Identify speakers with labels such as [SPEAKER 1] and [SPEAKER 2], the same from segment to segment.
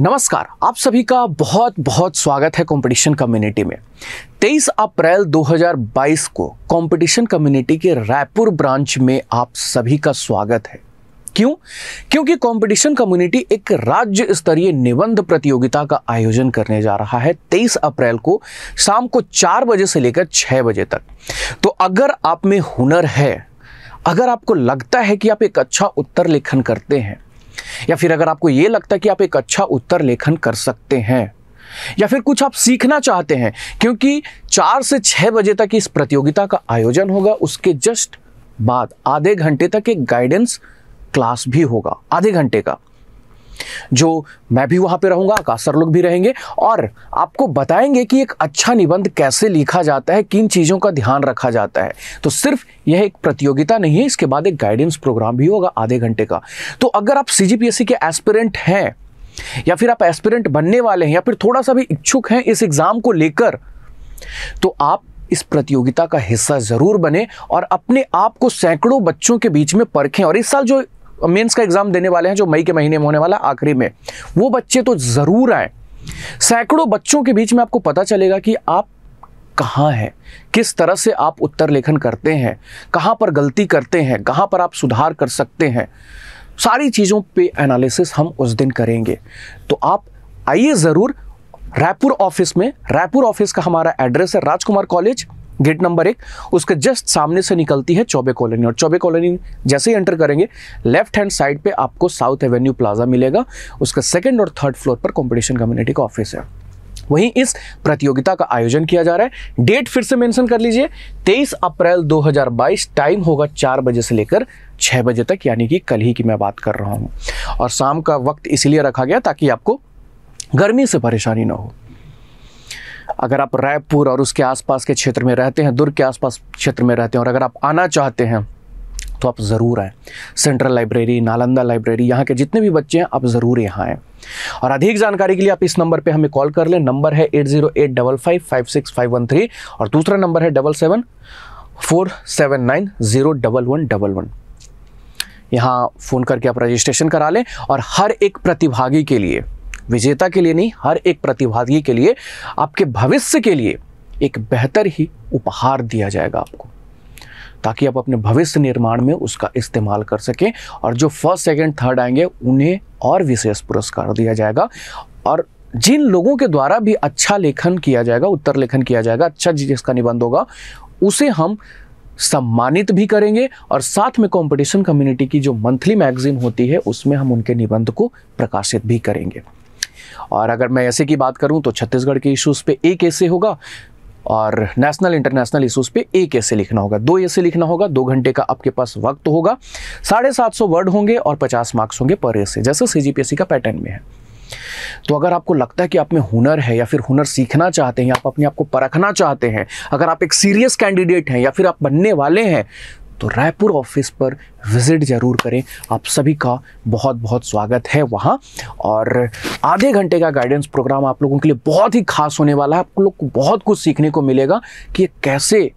[SPEAKER 1] नमस्कार आप सभी का बहुत बहुत स्वागत है कंपटीशन कम्युनिटी में 23 अप्रैल 2022 को कंपटीशन कम्युनिटी के रायपुर ब्रांच में आप सभी का स्वागत है क्यों क्योंकि कंपटीशन कम्युनिटी एक राज्य स्तरीय निबंध प्रतियोगिता का आयोजन करने जा रहा है 23 अप्रैल को शाम को चार बजे से लेकर छः बजे तक तो अगर आप में हुनर है अगर आपको लगता है कि आप एक अच्छा उत्तर लेखन करते हैं या फिर अगर आपको ये लगता है कि आप एक अच्छा उत्तर लेखन कर सकते हैं या फिर कुछ आप सीखना चाहते हैं क्योंकि चार से छः बजे तक इस प्रतियोगिता का आयोजन होगा उसके जस्ट बाद आधे घंटे तक एक गाइडेंस क्लास भी होगा आधे घंटे का जो मैं भी वहाँ पे रहूँगा आकाश लोग भी रहेंगे और आपको बताएंगे कि एक अच्छा निबंध कैसे लिखा जाता है किन चीज़ों का ध्यान रखा जाता है तो सिर्फ यह एक प्रतियोगिता नहीं है इसके बाद एक गाइडेंस प्रोग्राम भी होगा आधे घंटे का तो अगर आप सी के एस्पिरेंट हैं या फिर आप एस्पिरेंट बनने वाले हैं या फिर थोड़ा सा भी इच्छुक हैं इस एग्ज़ाम को लेकर तो आप इस प्रतियोगिता का हिस्सा ज़रूर बने और अपने आप को सैकड़ों बच्चों के बीच में परखें और इस साल जो मेंस का एग्ज़ाम देने वाले हैं जो मई के महीने में होने वाला आखिरी में वो बच्चे तो ज़रूर आए सैकड़ों बच्चों के बीच में आपको पता चलेगा कि आप कहाँ हैं किस तरह से आप उत्तर लेखन करते हैं कहाँ पर गलती करते हैं कहाँ पर आप सुधार कर सकते हैं सारी चीज़ों पे एनालिसिस हम उस दिन करेंगे तो आप आइए ज़रूर रायपुर ऑफिस में रायपुर ऑफिस का हमारा एड्रेस है राजकुमार कॉलेज गेट नंबर एक उसके जस्ट सामने से निकलती है चौबे कॉलोनी और चौबे कॉलोनी जैसे ही एंटर करेंगे लेफ्ट हैंड साइड पे आपको साउथ एवेन्यू प्लाजा मिलेगा उसका सेकेंड और थर्ड फ्लोर पर कॉम्पिटिशन कम्युनिटी का ऑफिस है वहीं इस प्रतियोगिता का आयोजन किया जा रहा है डेट फिर से मेंशन कर लीजिए 23 अप्रैल 2022 टाइम होगा चार बजे से लेकर छह बजे तक यानी कि कल ही की मैं बात कर रहा हूँ और शाम का वक्त इसलिए रखा गया ताकि आपको गर्मी से परेशानी ना हो अगर आप रायपुर और उसके आसपास के क्षेत्र में रहते हैं दुर्ग के आसपास क्षेत्र में रहते हैं और अगर आप आना चाहते हैं तो आप ज़रूर आएँ सेंट्रल लाइब्रेरी नालंदा लाइब्रेरी यहाँ के जितने भी बच्चे हैं आप ज़रूर यहाँ आएँ और अधिक जानकारी के लिए आप इस नंबर पे हमें कॉल कर लें नंबर है eight zero eight double five five six five one three और दूसरा नंबर है double seven four seven nine zero double one double one यहाँ फ़ोन करके आप रजिस्ट्रेशन करा लें और हर एक प्रतिभागी के लिए विजेता के लिए नहीं हर एक प्रतिभागी के लिए आपके भविष्य के लिए एक बेहतर ही उपहार दिया जाएगा आपको ताकि आप अपने भविष्य निर्माण में उसका इस्तेमाल कर सकें और जो फर्स्ट सेकंड थर्ड आएंगे उन्हें और विशेष पुरस्कार दिया जाएगा और जिन लोगों के द्वारा भी अच्छा लेखन किया जाएगा उत्तर लेखन किया जाएगा अच्छा जिसका निबंध होगा उसे हम सम्मानित भी करेंगे और साथ में कंपटीशन कम्युनिटी की जो मंथली मैगजीन होती है उसमें हम उनके निबंध को प्रकाशित भी करेंगे और अगर मैं ऐसे की बात करूं तो छत्तीसगढ़ के इशूज़ पे एक ऐसे होगा और नेशनल इंटरनेशनल इशूज़ पे एक ऐसे लिखना होगा दो ऐसे लिखना होगा दो घंटे का आपके पास वक्त होगा साढ़े सात सौ वर्ड होंगे और पचास मार्क्स होंगे पर ऐसे जैसे सीजीपीएससी का पैटर्न में है तो अगर आपको लगता है कि आप में हुनर है या फिर हुनर सीखना चाहते हैं आप अपने आप को परखना चाहते हैं अगर आप एक सीरियस कैंडिडेट हैं या फिर आप बनने वाले हैं तो रायपुर ऑफिस पर विज़िट ज़रूर करें आप सभी का बहुत बहुत स्वागत है वहाँ और आधे घंटे का गाइडेंस प्रोग्राम आप लोगों के लिए बहुत ही खास होने वाला है आप लोग को बहुत कुछ सीखने को मिलेगा कि कैसे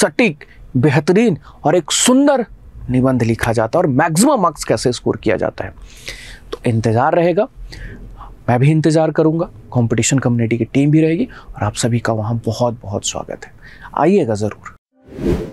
[SPEAKER 1] सटीक बेहतरीन और एक सुंदर निबंध लिखा जाता है और मैक्सिमम मार्क्स कैसे स्कोर किया जाता है तो इंतज़ार रहेगा मैं भी इंतज़ार करूँगा कंपटीशन कम्युनिटी की टीम भी रहेगी और आप सभी का वहाँ बहुत बहुत स्वागत है आइएगा ज़रूर